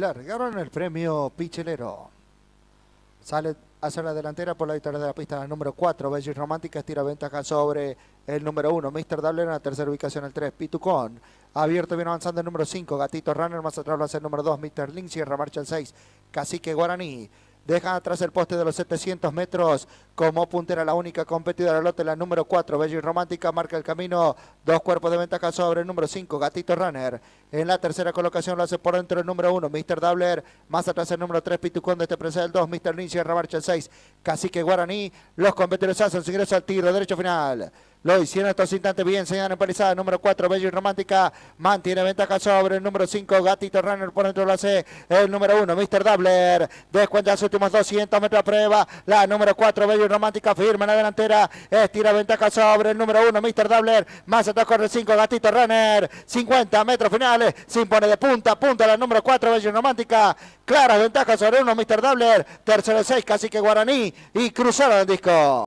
largaron el premio Pichelero. Sale hacia la delantera por la victoria de la pista La número 4, Bellis Romántica, estira ventaja sobre el número 1, Mr. Dabler en la tercera ubicación, el 3, Pitucón. Abierto viene avanzando el número 5, Gatito Runner, más atrás lo hace el número 2, Mr. Link, cierra marcha el 6, Cacique Guaraní. Dejan atrás el poste de los 700 metros como puntera la única competidora del lote, la número 4, y Romántica, marca el camino, dos cuerpos de ventaja sobre el número 5, Gatito Runner. En la tercera colocación lo hace por dentro el número 1, Mr. Dabler, más atrás el número 3, Pitucón de este presa del 2, Mr. Lynch y Rabarcha el 6, Cacique Guaraní, los competidores hacen su ingreso al tiro, derecho final. Lo hicieron estos instantes bien, señal paralizada. Número 4, Bello y Romántica. Mantiene ventaja sobre el número 5, Gatito Runner por dentro de la C. El número 1, Mr. Doubler. Descuenta los últimos 200 metros a prueba. La número 4, Bello y Romántica. Firma en la delantera. Estira ventaja sobre el número 1, Mr. Doubler. Más atrás corre el 5, Gatito Runner. 50 metros finales. Se impone de punta a punta la número 4, Bello y Romántica. clara ventaja sobre uno, Mr. Doubler. Tercero 6, que Guaraní. Y cruzaron el disco.